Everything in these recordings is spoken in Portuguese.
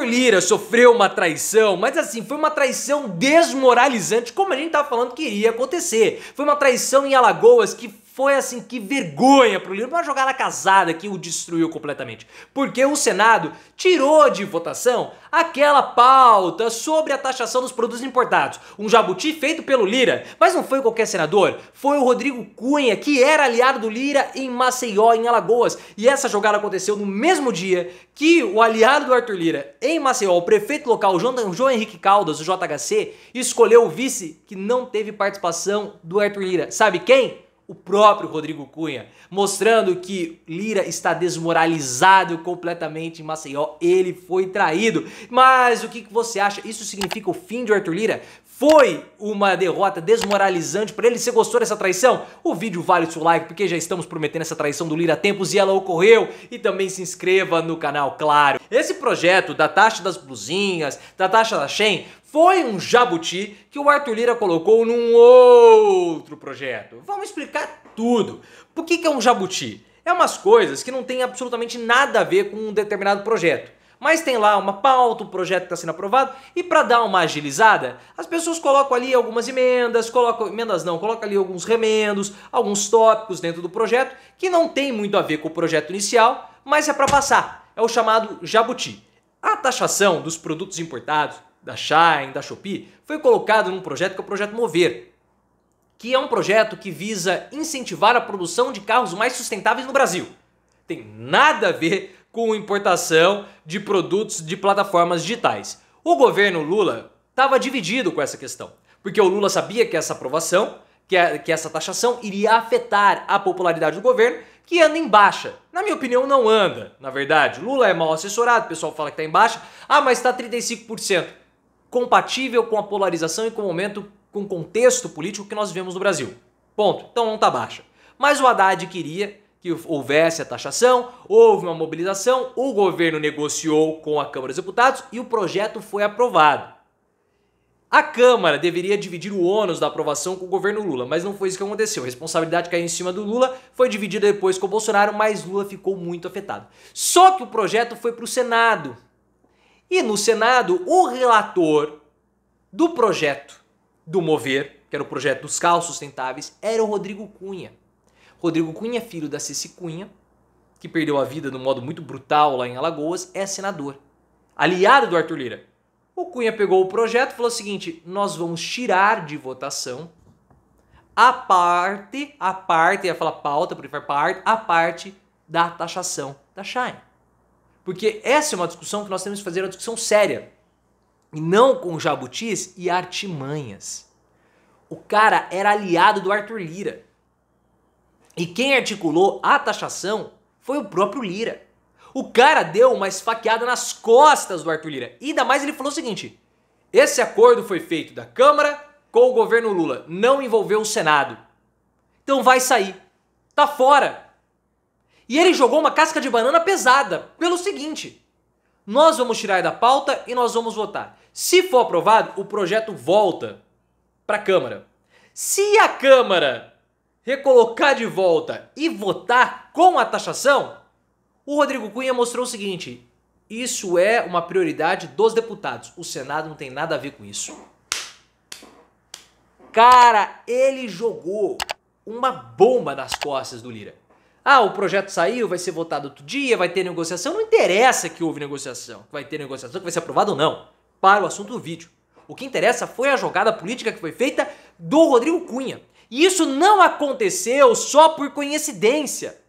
Arthur Lira sofreu uma traição, mas assim, foi uma traição desmoralizante, como a gente estava falando que iria acontecer. Foi uma traição em Alagoas que foi assim, que vergonha pro Lira, uma jogada casada que o destruiu completamente. Porque o Senado tirou de votação aquela pauta sobre a taxação dos produtos importados. Um jabuti feito pelo Lira, mas não foi qualquer senador, foi o Rodrigo Cunha, que era aliado do Lira em Maceió, em Alagoas. E essa jogada aconteceu no mesmo dia que o aliado do Arthur Lira em Maceió, o prefeito local João, João Henrique Caldas, o JHC, escolheu o vice que não teve participação do Arthur Lira. Sabe quem? o próprio Rodrigo Cunha, mostrando que Lira está desmoralizado completamente em Maceió, ele foi traído. Mas o que você acha? Isso significa o fim de Arthur Lira? foi uma derrota desmoralizante para ele. Você gostou dessa traição? O vídeo vale seu like, porque já estamos prometendo essa traição do Lira há tempos e ela ocorreu. E também se inscreva no canal, claro. Esse projeto da taxa das blusinhas, da taxa da Shen, foi um jabuti que o Arthur Lira colocou num outro projeto. Vamos explicar tudo. Por que, que é um jabuti? É umas coisas que não tem absolutamente nada a ver com um determinado projeto. Mas tem lá uma pauta, um projeto que está sendo aprovado, e para dar uma agilizada, as pessoas colocam ali algumas emendas, colocam. Emendas não, colocam ali alguns remendos, alguns tópicos dentro do projeto que não tem muito a ver com o projeto inicial, mas é para passar. É o chamado jabuti. A taxação dos produtos importados, da Shine, da Shopee, foi colocado num projeto que é o projeto Mover, que é um projeto que visa incentivar a produção de carros mais sustentáveis no Brasil. Tem nada a ver com importação de produtos de plataformas digitais. O governo Lula estava dividido com essa questão, porque o Lula sabia que essa aprovação, que, a, que essa taxação iria afetar a popularidade do governo, que anda em baixa. Na minha opinião, não anda, na verdade. Lula é mal assessorado, o pessoal fala que está em baixa. Ah, mas está 35%. Compatível com a polarização e com o momento, com o contexto político que nós vivemos no Brasil. Ponto. Então não está baixa. Mas o Haddad queria que houvesse a taxação, houve uma mobilização, o governo negociou com a Câmara dos Deputados e o projeto foi aprovado. A Câmara deveria dividir o ônus da aprovação com o governo Lula, mas não foi isso que aconteceu. A responsabilidade caiu em cima do Lula, foi dividida depois com o Bolsonaro, mas Lula ficou muito afetado. Só que o projeto foi para o Senado. E no Senado, o relator do projeto do Mover, que era o projeto dos carros sustentáveis, era o Rodrigo Cunha. Rodrigo Cunha, filho da Ceci Cunha, que perdeu a vida de um modo muito brutal lá em Alagoas, é senador, aliado do Arthur Lira. O Cunha pegou o projeto e falou o seguinte: nós vamos tirar de votação a parte, a parte, ia falar pauta, porque falar parte, a parte da taxação da Shine. Porque essa é uma discussão que nós temos que fazer, uma discussão séria. E não com jabutis e artimanhas. O cara era aliado do Arthur Lira. E quem articulou a taxação foi o próprio Lira. O cara deu uma esfaqueada nas costas do Arthur Lira. E ainda mais ele falou o seguinte: esse acordo foi feito da Câmara com o governo Lula, não envolveu o Senado. Então vai sair. Tá fora. E ele jogou uma casca de banana pesada pelo seguinte: nós vamos tirar da pauta e nós vamos votar. Se for aprovado, o projeto volta para a Câmara. Se a Câmara recolocar de volta e votar com a taxação, o Rodrigo Cunha mostrou o seguinte: isso é uma prioridade dos deputados. O Senado não tem nada a ver com isso. Cara, ele jogou uma bomba nas costas do Lira. Ah, o projeto saiu, vai ser votado outro dia, vai ter negociação. Não interessa que houve negociação, que vai ter negociação, que vai ser aprovado ou não. Para o assunto do vídeo. O que interessa foi a jogada política que foi feita do Rodrigo Cunha. E isso não aconteceu só por coincidência.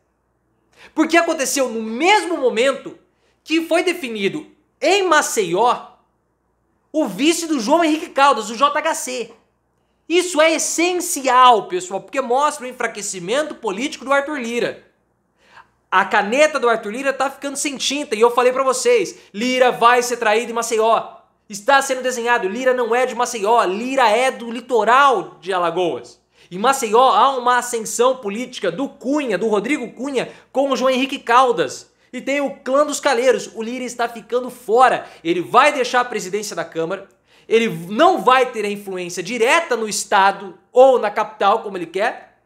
Porque aconteceu no mesmo momento que foi definido em Maceió o vice do João Henrique Caldas, o JHC. Isso é essencial, pessoal, porque mostra o enfraquecimento político do Arthur Lira. A caneta do Arthur Lira tá ficando sem tinta e eu falei para vocês, Lira vai ser traído em Maceió. Está sendo desenhado, Lira não é de Maceió, Lira é do litoral de Alagoas. Em Maceió há uma ascensão política do Cunha, do Rodrigo Cunha, com o João Henrique Caldas. E tem o clã dos calheiros. O Lira está ficando fora. Ele vai deixar a presidência da Câmara. Ele não vai ter a influência direta no Estado ou na capital, como ele quer.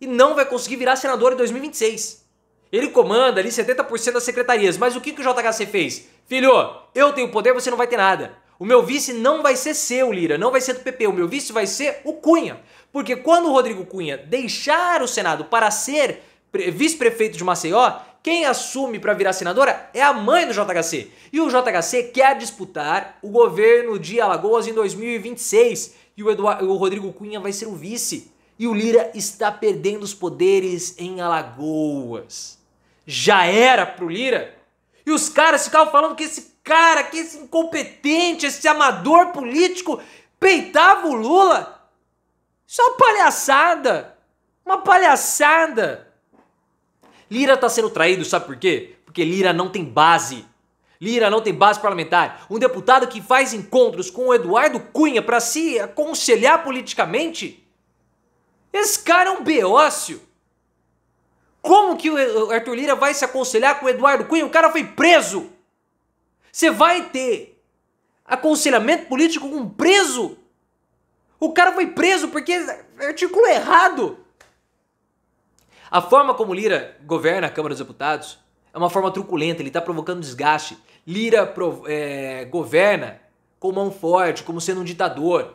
E não vai conseguir virar senador em 2026. Ele comanda ali 70% das secretarias. Mas o que, que o JHC fez? Filho, eu tenho poder, você não vai ter nada. O meu vice não vai ser seu, Lira, não vai ser do PP. O meu vice vai ser o Cunha. Porque quando o Rodrigo Cunha deixar o Senado para ser vice-prefeito de Maceió, quem assume para virar senadora é a mãe do JHC. E o JHC quer disputar o governo de Alagoas em 2026. E o, o Rodrigo Cunha vai ser o vice. E o Lira está perdendo os poderes em Alagoas. Já era pro Lira? E os caras ficavam falando que esse cara, que esse incompetente, esse amador político peitava o Lula. Isso é uma palhaçada. Uma palhaçada. Lira está sendo traído, sabe por quê? Porque Lira não tem base. Lira não tem base parlamentar. Um deputado que faz encontros com o Eduardo Cunha para se aconselhar politicamente. Esse cara é um beócio. Como que o Arthur Lira vai se aconselhar com o Eduardo Cunha? O cara foi preso. Você vai ter aconselhamento político com um preso? O cara foi preso porque articulou errado. A forma como Lira governa a Câmara dos Deputados é uma forma truculenta, ele está provocando desgaste. Lira prov é, governa com mão forte, como sendo um ditador.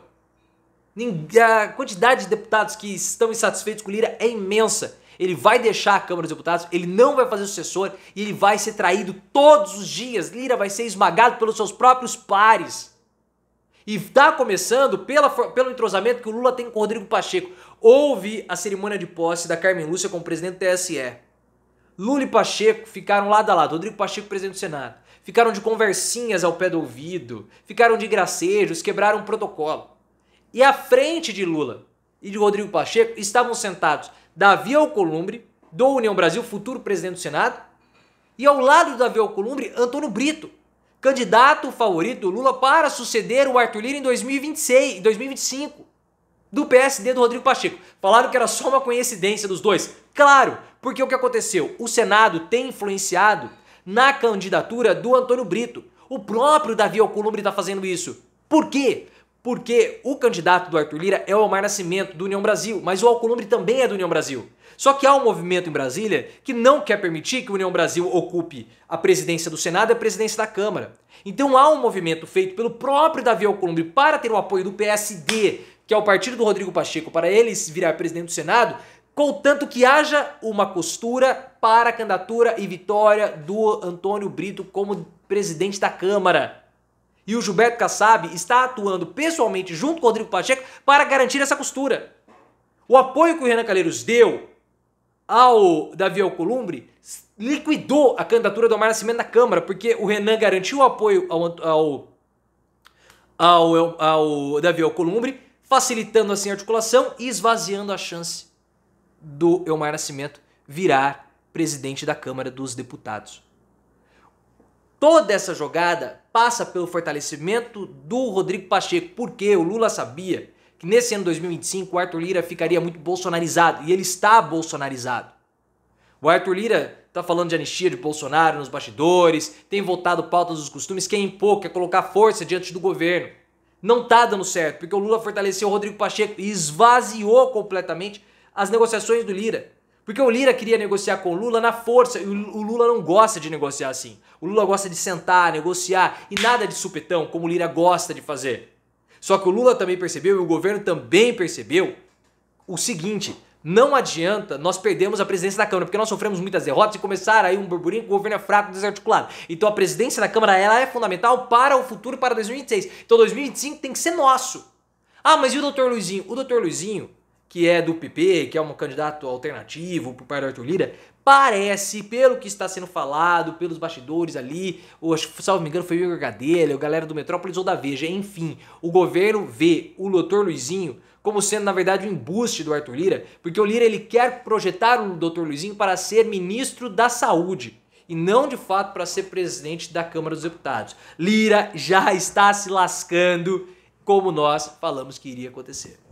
A quantidade de deputados que estão insatisfeitos com Lira é imensa ele vai deixar a Câmara dos Deputados, ele não vai fazer sucessor e ele vai ser traído todos os dias. Lira vai ser esmagado pelos seus próprios pares. E está começando pela, pelo entrosamento que o Lula tem com o Rodrigo Pacheco. Houve a cerimônia de posse da Carmen Lúcia como presidente do TSE. Lula e Pacheco ficaram lado a lado, Rodrigo Pacheco presidente do Senado. Ficaram de conversinhas ao pé do ouvido, ficaram de gracejos, quebraram o protocolo. E à frente de Lula e de Rodrigo Pacheco estavam sentados Davi Alcolumbre, do União Brasil, futuro presidente do Senado, e ao lado do Davi Alcolumbre, Antônio Brito, candidato favorito Lula para suceder o Arthur Lira em 2026, 2025, do PSD do Rodrigo Pacheco. Falaram que era só uma coincidência dos dois. Claro, porque o que aconteceu? O Senado tem influenciado na candidatura do Antônio Brito. O próprio Davi Alcolumbre está fazendo isso. Por quê? porque o candidato do Arthur Lira é o Omar Nascimento, do União Brasil, mas o Alcolumbre também é do União Brasil. Só que há um movimento em Brasília que não quer permitir que o União Brasil ocupe a presidência do Senado e a presidência da Câmara. Então há um movimento feito pelo próprio Davi Alcolumbre para ter o apoio do PSD, que é o partido do Rodrigo Pacheco, para ele virar presidente do Senado, contanto que haja uma costura para a candidatura e vitória do Antônio Brito como presidente da Câmara. E o Gilberto Kassab está atuando pessoalmente junto com o Rodrigo Pacheco para garantir essa costura. O apoio que o Renan Calheiros deu ao Davi Alcolumbre liquidou a candidatura do Omar Nascimento na Câmara, porque o Renan garantiu o apoio ao, ao, ao, ao Davi Alcolumbre, facilitando assim a articulação e esvaziando a chance do Elmar Nascimento virar presidente da Câmara dos Deputados. Toda essa jogada passa pelo fortalecimento do Rodrigo Pacheco, porque o Lula sabia que nesse ano 2025 o Arthur Lira ficaria muito bolsonarizado e ele está bolsonarizado. O Arthur Lira está falando de anistia de Bolsonaro nos bastidores, tem votado pautas dos costumes, quer impor, quer colocar força diante do governo. Não está dando certo, porque o Lula fortaleceu o Rodrigo Pacheco e esvaziou completamente as negociações do Lira. Porque o Lira queria negociar com o Lula na força, e o Lula não gosta de negociar assim. O Lula gosta de sentar, negociar e nada de supetão, como o Lira gosta de fazer. Só que o Lula também percebeu e o governo também percebeu o seguinte: não adianta nós perdemos a presidência da Câmara, porque nós sofremos muitas derrotas e começar aí um burburinho que o governo é fraco, desarticulado. Então a presidência da Câmara ela é fundamental para o futuro, para 2026. Então 2025 tem que ser nosso. Ah, mas e o doutor Luizinho? O doutor Luizinho que é do PP, que é um candidato alternativo para o pai do Arthur Lira, parece, pelo que está sendo falado, pelos bastidores ali, ou, salvo me engano, foi o Igor Gadelha, a galera do Metrópolis ou da Veja, enfim, o governo vê o doutor Luizinho como sendo, na verdade, um embuste do Arthur Lira, porque o Lira ele quer projetar o doutor Luizinho para ser ministro da Saúde e não de fato para ser presidente da Câmara dos Deputados. Lira já está se lascando, como nós falamos que iria acontecer.